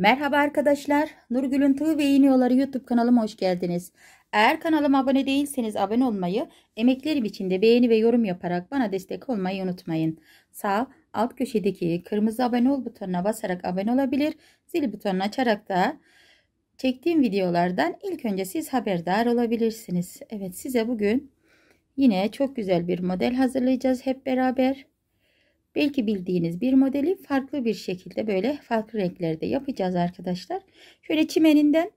Merhaba arkadaşlar. Nurgül'ün Tığ ve İğniyoları YouTube kanalıma hoş geldiniz. Eğer kanalıma abone değilseniz abone olmayı, emeklerim için de beğeni ve yorum yaparak bana destek olmayı unutmayın. Sağ alt köşedeki kırmızı abone ol butonuna basarak abone olabilir, zil butonunu açarak da çektiğim videolardan ilk önce siz haberdar olabilirsiniz. Evet size bugün yine çok güzel bir model hazırlayacağız hep beraber. Belki bildiğiniz bir modeli farklı bir şekilde böyle farklı renklerde yapacağız arkadaşlar. Şöyle çimeninden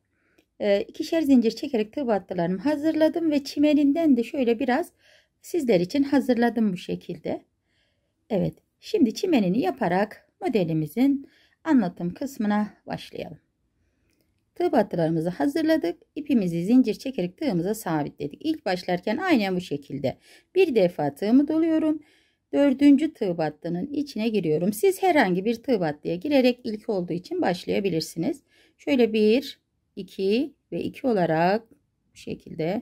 e, ikişer zincir çekerek tığ battılarımı hazırladım ve çimeninden de şöyle biraz sizler için hazırladım bu şekilde. Evet şimdi çimenini yaparak modelimizin anlatım kısmına başlayalım. Tığ battılarımızı hazırladık. İpimizi zincir çekerek tığımıza sabitledik. İlk başlarken aynen bu şekilde. Bir defa tığımı doluyorum dördüncü tığ battının içine giriyorum. Siz herhangi bir tığ battıya girerek ilk olduğu için başlayabilirsiniz. Şöyle bir, iki ve iki olarak bu şekilde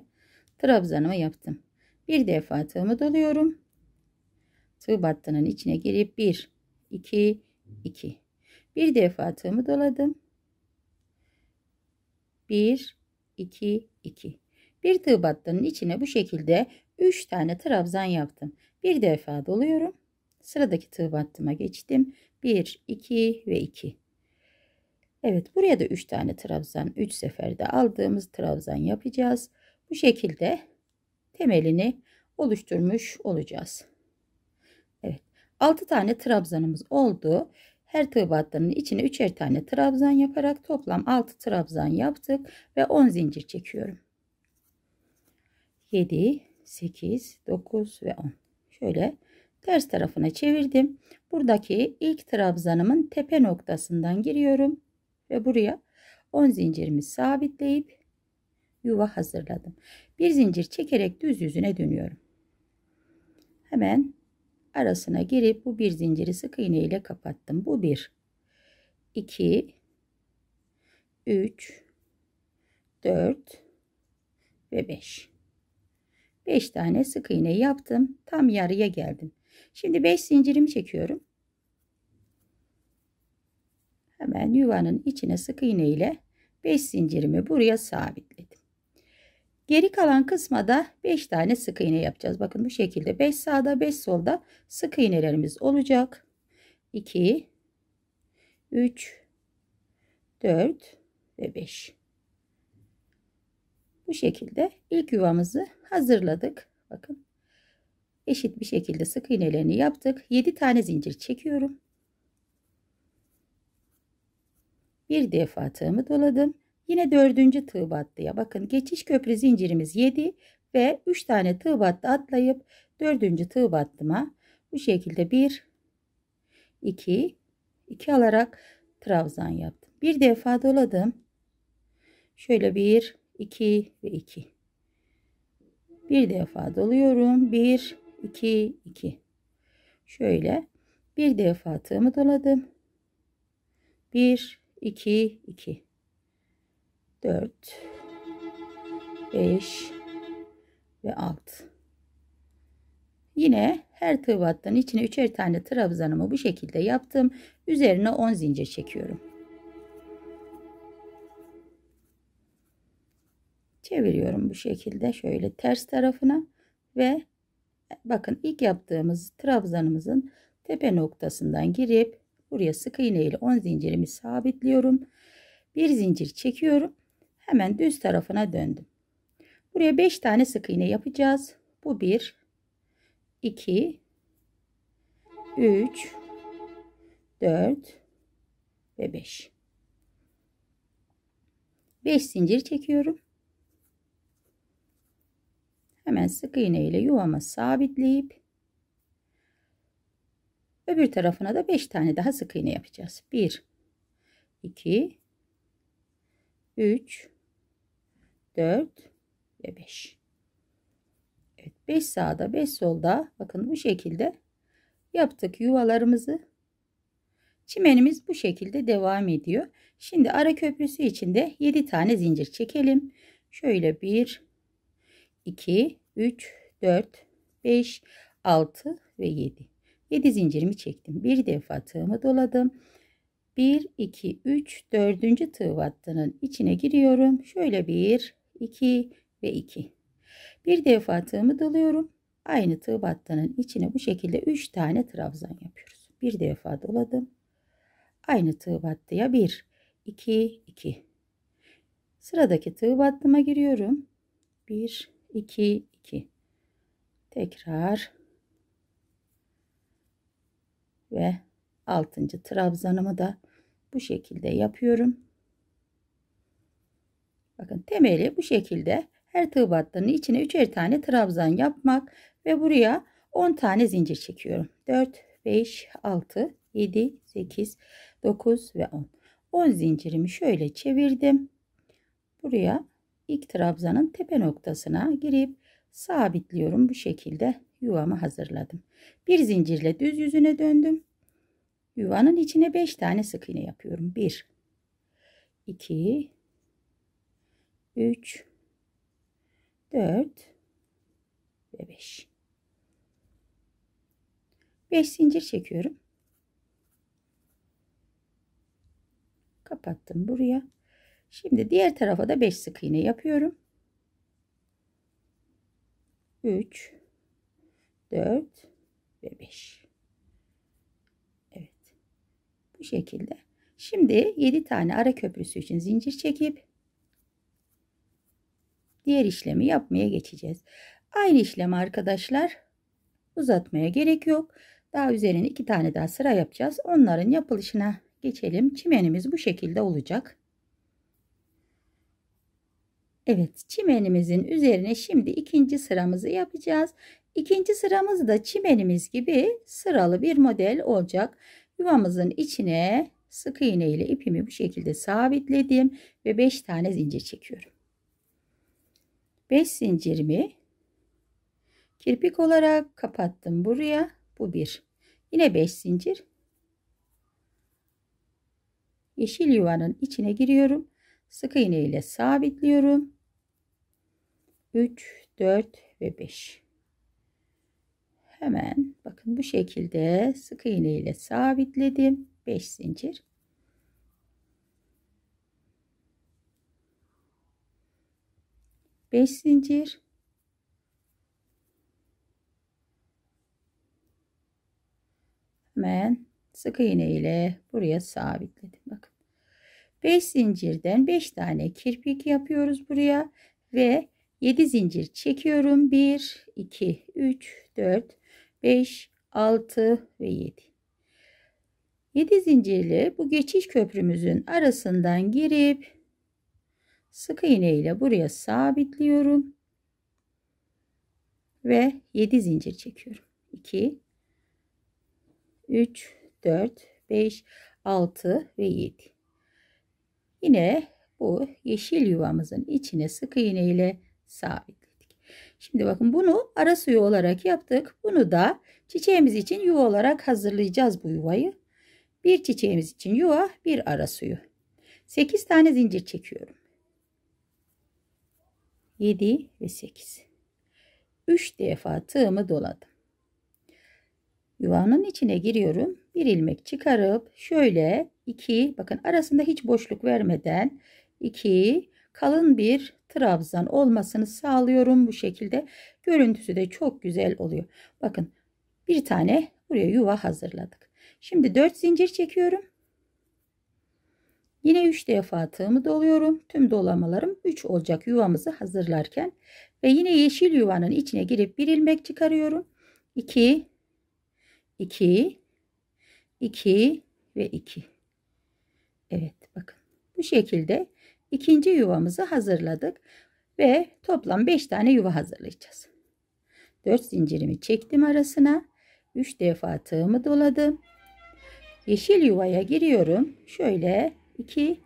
trabzanımı yaptım. Bir defa tığımı doluyorum. Tığ battının içine girip bir, iki, iki. Bir defa tığımı doladım. Bir, iki, iki. Bir tığ battının içine bu şekilde 3 tane trabzan yaptım. Bir defa doluyorum. Sıradaki tığ battıma geçtim. 1, 2 ve 2. Evet buraya da 3 tane trabzan 3 seferde aldığımız trabzan yapacağız. Bu şekilde temelini oluşturmuş olacağız. Evet 6 tane trabzanımız oldu. Her tığ battının içine 3'er tane trabzan yaparak toplam 6 trabzan yaptık ve 10 zincir çekiyorum. 7 8, 9 ve 10. Şöyle ters tarafına çevirdim. Buradaki ilk trabzanımın tepe noktasından giriyorum. Ve buraya 10 zincirimi sabitleyip yuva hazırladım. Bir zincir çekerek düz yüzüne dönüyorum. Hemen arasına girip bu bir zinciri sık iğne ile kapattım. Bu bir. 2 3 4 ve 5 5 tane sık iğne yaptım. Tam yarıya geldim. Şimdi 5 zincirimi çekiyorum. Hemen yuvanın içine sık iğne ile 5 zincirimi buraya sabitledim. Geri kalan kısma da 5 tane sık iğne yapacağız. Bakın bu şekilde 5 sağda 5 solda sık iğnelerimiz olacak. 2 3 4 ve 5 bu şekilde ilk yuvamızı hazırladık. Bakın eşit bir şekilde sık iğnelerini yaptık. 7 tane zincir çekiyorum. Bir defa tığımı doladım. Yine dördüncü tığ battıya bakın geçiş köprü zincirimiz 7 ve 3 tane tığ battı atlayıp dördüncü tığ battıma bu şekilde 1 2 2 alarak trabzan yaptım. Bir defa doladım. Şöyle bir 2 ve 2. Bir defa doluyorum. 1, 2, 2. Şöyle bir defa tığımı doladım. 1, 2, 2. 4, 5 ve 6. Yine her tığ battığın içine üçer tane trabzanımı bu şekilde yaptım. Üzerine 10 zincir çekiyorum. çeviriyorum bu şekilde şöyle ters tarafına ve bakın ilk yaptığımız trabzanımızın tepe noktasından girip buraya sık iğne ile 10 zincirimi sabitliyorum. Bir zincir çekiyorum. Hemen düz tarafına döndüm. Buraya 5 tane sık iğne yapacağız. Bu 1 2 3 4 ve 5. 5 zincir çekiyorum. Hemen sık iğne ile yuvamı sabitleyip öbür tarafına da 5 tane daha sık iğne yapacağız. 1 2 3 4 ve 5 Evet 5 sağda 5 solda bakın bu şekilde yaptık yuvalarımızı Çimenimiz bu şekilde devam ediyor. Şimdi ara köprüsü içinde 7 tane zincir çekelim. Şöyle 1 2, 3, 4, 5, 6 ve 7. 7 zincirimi çektim. Bir defa tığımı doladım. 1, 2, 3, 4. tığ vattının içine giriyorum. Şöyle 1, 2 ve 2. Bir defa tığımı doluyorum. Aynı tığ battının içine bu şekilde 3 tane trabzan yapıyoruz. Bir defa doladım. Aynı tığ battıya 1, 2, 2. Sıradaki tığ battıma giriyorum. 1, 2 2 tekrar ve 6. trabzanımı da bu şekilde yapıyorum. Bakın temeli bu şekilde her tığ battığının içine 3'er tane trabzan yapmak ve buraya 10 tane zincir çekiyorum. 4 5 6 7 8 9 ve 10. 10 zincirimi şöyle çevirdim. Buraya ilk trabzanın tepe noktasına girip sabitliyorum. Bu şekilde yuvamı hazırladım. Bir zincirle düz yüzüne döndüm. Yuvanın içine 5 tane sık iğne yapıyorum. 1 2 3 4 ve 5 5 zincir çekiyorum. Kapattım buraya. Şimdi diğer tarafa da 5 sık iğne yapıyorum. 3 4 ve 5. Evet. Bu şekilde. Şimdi 7 tane ara köprüsü için zincir çekip diğer işlemi yapmaya geçeceğiz. Aynı işlem arkadaşlar uzatmaya gerek yok. Daha üzerine iki tane daha sıra yapacağız. Onların yapılışına geçelim. Çimenimiz bu şekilde olacak. Evet çimenimizin üzerine şimdi ikinci sıramızı yapacağız. İkinci sıramız da çimenimiz gibi sıralı bir model olacak. Yuvamızın içine sık iğne ile ipimi bu şekilde sabitledim ve 5 tane zincir çekiyorum. 5 zincirimi kirpik olarak kapattım buraya. Bu bir. Yine 5 zincir. Yeşil yuvanın içine giriyorum sık iğne ile sabitliyorum. 3, 4 ve 5. Hemen bakın bu şekilde sık iğne ile sabitledim. 5 zincir. Beş zincir. Hemen sık iğne ile buraya sabitledim. Bakın. 5 zincirden 5 tane kirpik yapıyoruz buraya ve 7 zincir çekiyorum. 1, 2, 3, 4, 5, 6 ve 7. 7 zincirli bu geçiş köprümüzün arasından girip sık iğne ile buraya sabitliyorum. Ve 7 zincir çekiyorum. 2, 3, 4, 5, 6 ve 7. Yine bu yeşil yuvamızın içine sık iğne ile sabitledik. Şimdi bakın bunu ara suyu olarak yaptık. Bunu da çiçeğimiz için yuva olarak hazırlayacağız bu yuvayı. Bir çiçeğimiz için yuva, bir ara suyu. 8 tane zincir çekiyorum. 7 ve 8. 3 defa tığımı doladım. Yuvanın içine giriyorum. Bir ilmek çıkarıp şöyle 2 bakın arasında hiç boşluk vermeden 2 kalın bir trabzan olmasını sağlıyorum bu şekilde. Görüntüsü de çok güzel oluyor. Bakın bir tane buraya yuva hazırladık. Şimdi 4 zincir çekiyorum. Yine 3 defa tığımı doluyorum. Tüm dolamalarım 3 olacak yuvamızı hazırlarken. Ve yine yeşil yuvanın içine girip bir ilmek çıkarıyorum. 2, 2, 2 ve 2. Evet bakın bu şekilde ikinci yuvamızı hazırladık ve toplam 5 tane yuva hazırlayacağız. 4 zincirimi çektim arasına. 3 defa tığımı doladım. Yeşil yuvaya giriyorum. Şöyle 2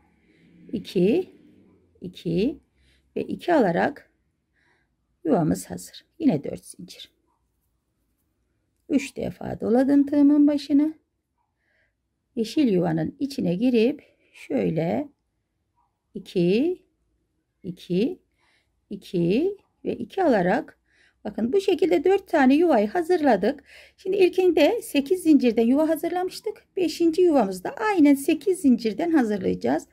2 2 ve 2 alarak yuvamız hazır. Yine 4 zincir. 3 defa doladım tığımın başını. Yeşil yuvanın içine girip Şöyle 2 2 2 ve 2 alarak bakın bu şekilde 4 tane yuvayı hazırladık. Şimdi ilkinde 8 zincirden yuva hazırlamıştık. 5. yuvamızda aynen 8 zincirden hazırlayacağız.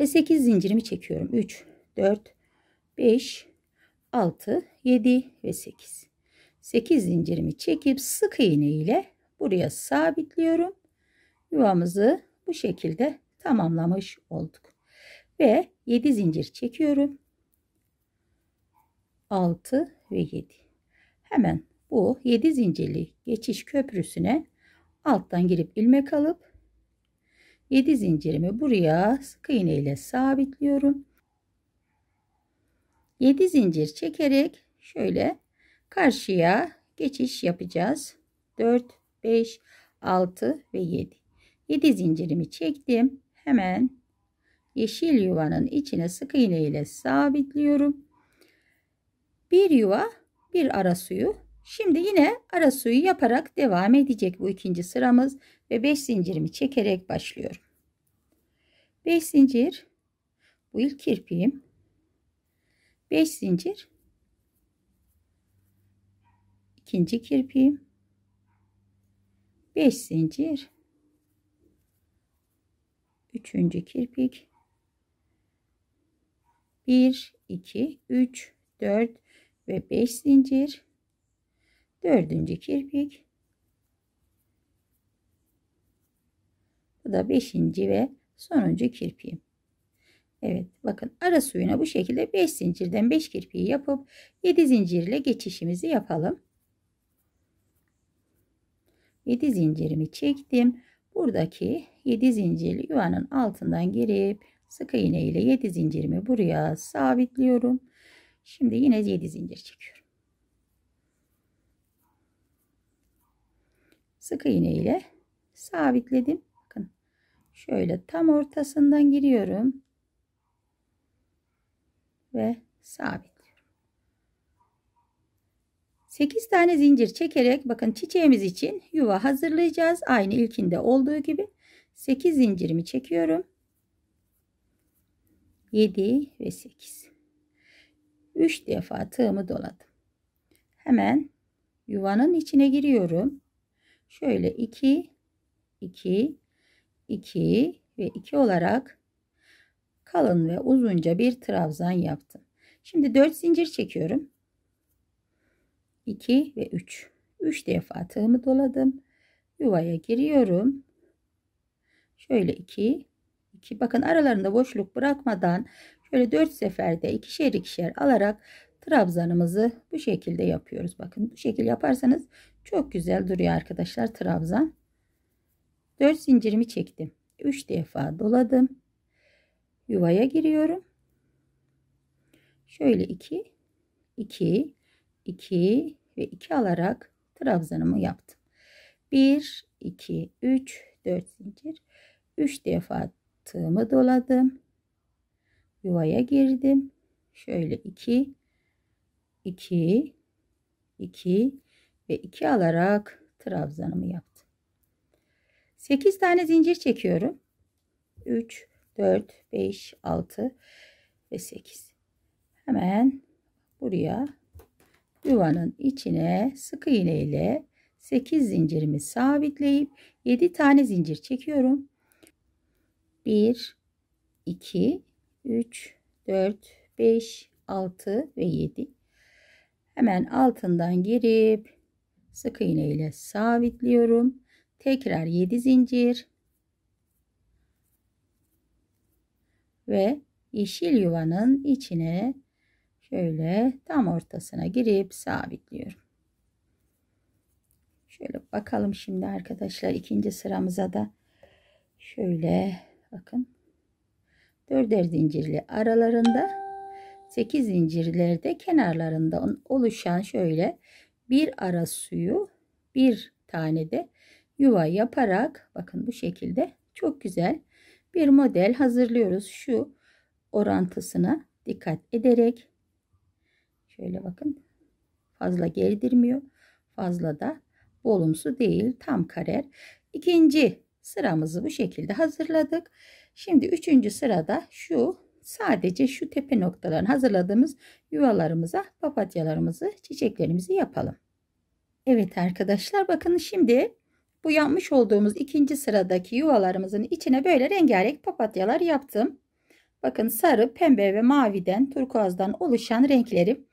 Ve 8 zincirimi çekiyorum. 3 4 5 6 7 ve 8. 8 zincirimi çekip sık iğne ile buraya sabitliyorum. Yuvamızı bu şekilde tamamlamış olduk. Ve 7 zincir çekiyorum. 6 ve 7. Hemen bu 7 zincirli geçiş köprüsüne alttan girip ilmek alıp 7 zincirimi buraya sık iğne ile sabitliyorum. 7 zincir çekerek şöyle karşıya geçiş yapacağız. 4, 5, 6 ve 7. 7 zincirimi çektim. Hemen yeşil yuvanın içine sık iğne ile sabitliyorum. Bir yuva bir ara suyu. Şimdi yine ara suyu yaparak devam edecek bu ikinci sıramız ve 5 zincirimi çekerek başlıyorum. 5 zincir bu ilk kirpiğim. 5 zincir ikinci kirpiğim. 5 zincir üçüncü kirpik 1 2 3 4 ve 5 zincir dördüncü kirpik bu da beşinci ve sonuncu kirpiğim Evet bakın ara suyuna bu şekilde 5 zincirden 5 kirpiği yapıp 7 zincirle geçişimizi yapalım 7 zincirimi çektim buradaki 7 zincirli yuvanın altından girip sık iğne ile 7 zincirimi buraya sabitliyorum. Şimdi yine 7 zincir çekiyorum. Sık iğne ile sabitledim. Bakın şöyle tam ortasından giriyorum ve sabit. 8 tane zincir çekerek bakın çiçeğimiz için yuva hazırlayacağız. Aynı ilkinde olduğu gibi 8 zincirimi çekiyorum. 7 ve 8. 3 defa tığımı doladım. Hemen yuvanın içine giriyorum. Şöyle 2 2 2 ve 2 olarak kalın ve uzunca bir trabzan yaptım. Şimdi 4 zincir çekiyorum. 2 ve 3. 3 defa tığımı doladım. Yuvaya giriyorum. Şöyle 2 2 bakın aralarında boşluk bırakmadan şöyle 4 seferde ikişer ikişer alarak trabzanımızı bu şekilde yapıyoruz. Bakın bu şekilde yaparsanız çok güzel duruyor arkadaşlar trabzan. 4 zincirimi çektim. 3 defa doladım. Yuvaya giriyorum. Şöyle 2 2 2 ve 2 alarak trabzanımı yaptım. 1, 2, 3, 4 zincir. 3 defa tığımı doladım. Yuvaya girdim. Şöyle 2, 2, 2 ve 2 alarak trabzanımı yaptım. 8 tane zincir çekiyorum. 3, 4, 5, 6 ve 8. Hemen buraya yuvanın içine sık iğne ile 8 zincirimi sabitleyip 7 tane zincir çekiyorum. 1 2 3 4 5 6 ve 7 hemen altından girip sık iğne ile sabitliyorum. Tekrar 7 zincir ve yeşil yuvanın içine şöyle tam ortasına girip sabitliyorum. Şöyle bakalım şimdi arkadaşlar ikinci sıramıza da şöyle bakın. Dörder zincirli aralarında 8 zincirlerde kenarlarında oluşan şöyle bir ara suyu bir tane de yuva yaparak bakın bu şekilde çok güzel bir model hazırlıyoruz. Şu orantısına dikkat ederek Şöyle bakın. Fazla gerdirmiyor. Fazla da olumsuz değil. Tam karer. İkinci sıramızı bu şekilde hazırladık. Şimdi üçüncü sırada şu sadece şu tepe noktalarını hazırladığımız yuvalarımıza papatyalarımızı çiçeklerimizi yapalım. Evet arkadaşlar bakın şimdi bu yapmış olduğumuz ikinci sıradaki yuvalarımızın içine böyle rengarenk papatyalar yaptım. Bakın sarı, pembe ve maviden, turkuazdan oluşan renkleri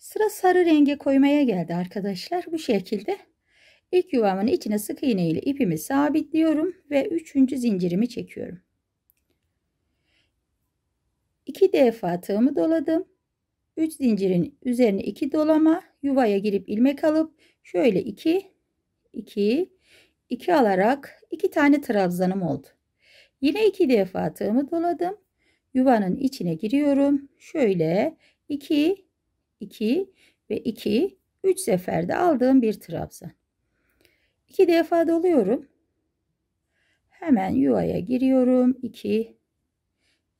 Sıra sarı renge koymaya geldi arkadaşlar. Bu şekilde ilk yuvamın içine sık iğne ile ipimi sabitliyorum ve üçüncü zincirimi çekiyorum. İki defa tığımı doladım. üç zincirin üzerine iki dolama yuvaya girip ilmek alıp şöyle iki iki iki alarak iki tane trabzanım oldu. Yine iki defa tığımı doladım. Yuvanın içine giriyorum. Şöyle iki 2 ve 2 3 seferde aldığım bir trabzan. 2 defa doluyorum. Hemen yuvaya giriyorum. 2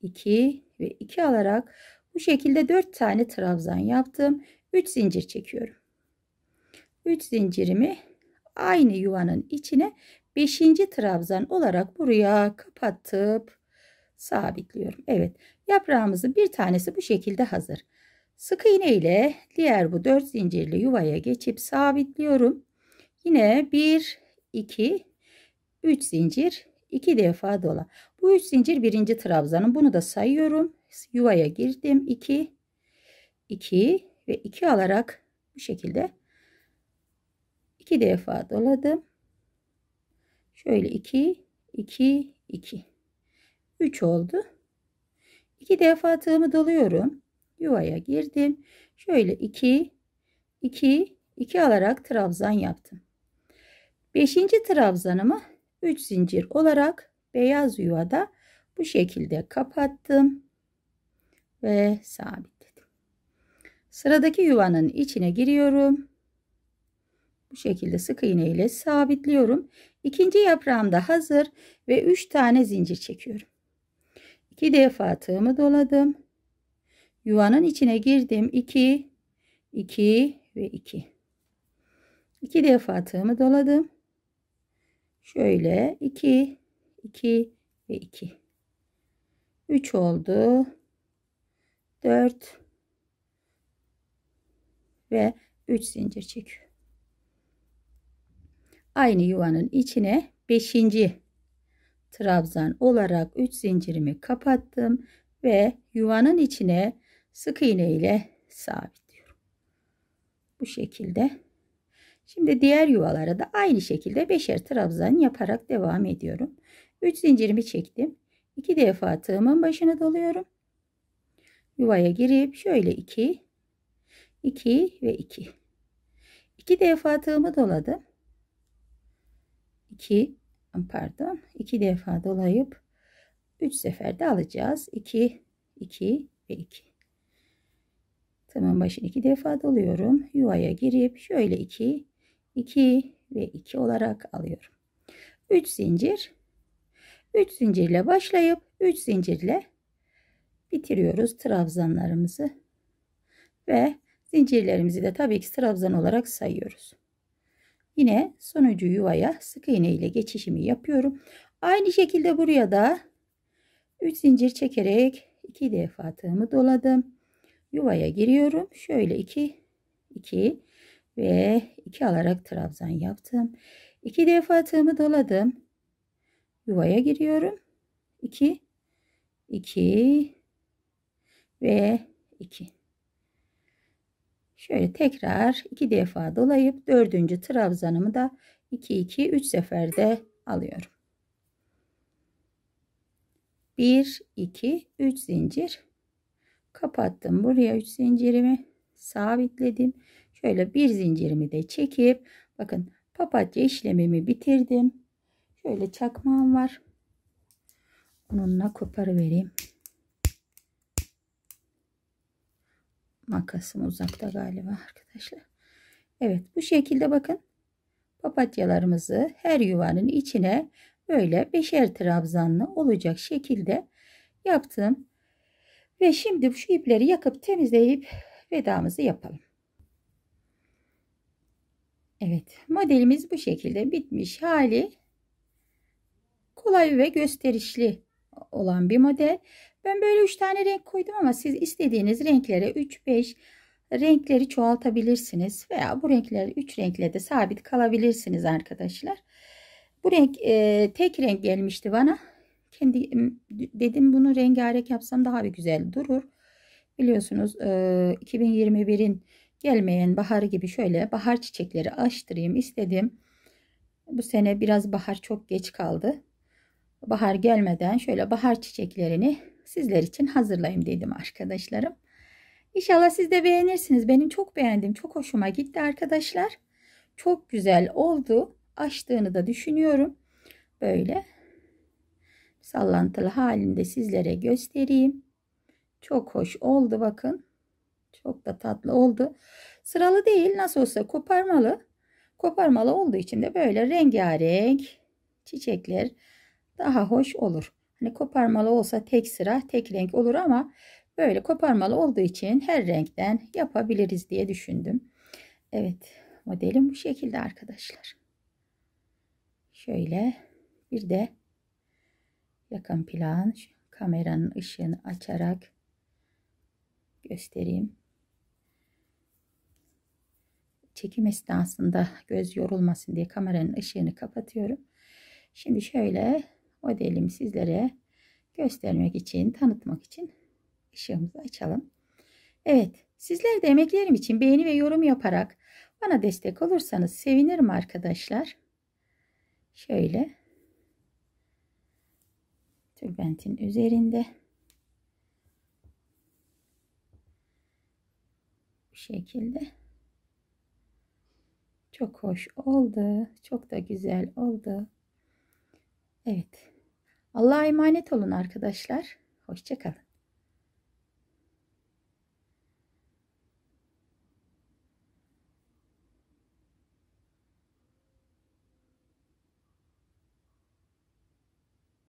2 ve 2 alarak bu şekilde 4 tane trabzan yaptım. 3 zincir çekiyorum. 3 zincirimi aynı yuvanın içine 5. trabzan olarak buraya kapatıp sabitliyorum. Evet yaprağımızın bir tanesi bu şekilde hazır. Sık iğne ile diğer bu 4 zincirli yuvaya geçip sabitliyorum. Yine 1 2 3 zincir 2 defa dola. Bu 3 zincir birinci trabzanın. Bunu da sayıyorum. Yuvaya girdim. 2 2 ve 2 alarak bu şekilde 2 defa doladım. Şöyle 2 2 2 3 oldu. 2 defa tığımı doluyorum yuvaya girdim. Şöyle 2 2 2 alarak trabzan yaptım. 5. trabzanımı 3 zincir olarak beyaz yuvada bu şekilde kapattım ve sabitledim. Sıradaki yuvanın içine giriyorum. Bu şekilde sık iğne ile sabitliyorum. İkinci yaprağım da hazır ve 3 tane zincir çekiyorum. 2 defa tığımı doladım. Yuvanın içine girdim. 2, 2 ve 2. 2 defa tığımı doladım. Şöyle 2, 2 ve 2. 3 oldu. 4 ve 3 zincir çekiyorum. Aynı yuvanın içine 5. trabzan olarak 3 zincirimi kapattım ve yuvanın içine sık iğne ile sabitliyorum. Bu şekilde. Şimdi diğer yuvalara da aynı şekilde beşer trabzan yaparak devam ediyorum. 3 zincirimi çektim. 2 defa tığımın başına doluyorum. Yuvaya girip şöyle 2 2 ve 2. 2 defa tığımı doladım. 2 pardon 2 defa dolayıp 3 seferde alacağız. 2 2 ve 2. Tığımın başını iki defa doluyorum. Yuvaya girip şöyle 2, 2 ve 2 olarak alıyorum. 3 zincir. 3 zincirle başlayıp 3 zincirle bitiriyoruz trabzanlarımızı. Ve zincirlerimizi de tabii ki trabzan olarak sayıyoruz. Yine sonuncu yuvaya sık iğne ile geçişimi yapıyorum. Aynı şekilde buraya da 3 zincir çekerek 2 defa tığımı doladım yuvaya giriyorum. Şöyle 2 2 ve 2 alarak trabzan yaptım. 2 defa tığımı doladım. Yuvaya giriyorum. 2 2 ve 2. Şöyle tekrar 2 defa dolayıp dördüncü trabzanımı da 2 2 3 seferde alıyorum. 1 2 3 zincir kapattım. Buraya 3 zincirimi sabitledim. Şöyle bir zincirimi de çekip bakın papatya işlemimi bitirdim. Şöyle çakmağım var. Onunla koparıvereyim. Makasım uzakta galiba arkadaşlar. Evet bu şekilde bakın papatyalarımızı her yuvanın içine böyle beşer trabzanlı olacak şekilde yaptım. Ve şimdi şu ipleri yakıp temizleyip vedamızı yapalım. Evet modelimiz bu şekilde bitmiş hali kolay ve gösterişli olan bir model. Ben böyle 3 tane renk koydum ama siz istediğiniz renklere 3-5 renkleri çoğaltabilirsiniz. Veya bu renkleri 3 renkle de sabit kalabilirsiniz arkadaşlar. Bu renk e, tek renk gelmişti bana. Kendi dedim bunu rengarenk yapsam daha bir güzel durur. Biliyorsunuz 2021'in gelmeyen baharı gibi şöyle bahar çiçekleri açtırayım istedim. Bu sene biraz bahar çok geç kaldı. Bahar gelmeden şöyle bahar çiçeklerini sizler için hazırlayayım dedim arkadaşlarım. İnşallah siz de beğenirsiniz. Benim çok beğendim. Çok hoşuma gitti arkadaşlar. Çok güzel oldu. Açtığını da düşünüyorum. Böyle sallantılı halinde sizlere göstereyim. Çok hoş oldu bakın. Çok da tatlı oldu. Sıralı değil nasıl olsa koparmalı. Koparmalı olduğu için de böyle rengarenk çiçekler daha hoş olur. Hani koparmalı olsa tek sıra tek renk olur ama böyle koparmalı olduğu için her renkten yapabiliriz diye düşündüm. Evet modelim bu şekilde arkadaşlar. Şöyle bir de yakın plan kameranın ışığını açarak göstereyim. Çekim esnasında göz yorulmasın diye kameranın ışığını kapatıyorum. Şimdi şöyle modelimi sizlere göstermek için, tanıtmak için ışığımızı açalım. Evet, sizler de emeklerim için beğeni ve yorum yaparak bana destek olursanız sevinirim arkadaşlar. Şöyle tülbentin üzerinde bu şekilde çok hoş oldu çok da güzel oldu evet Allah'a emanet olun arkadaşlar hoşçakalın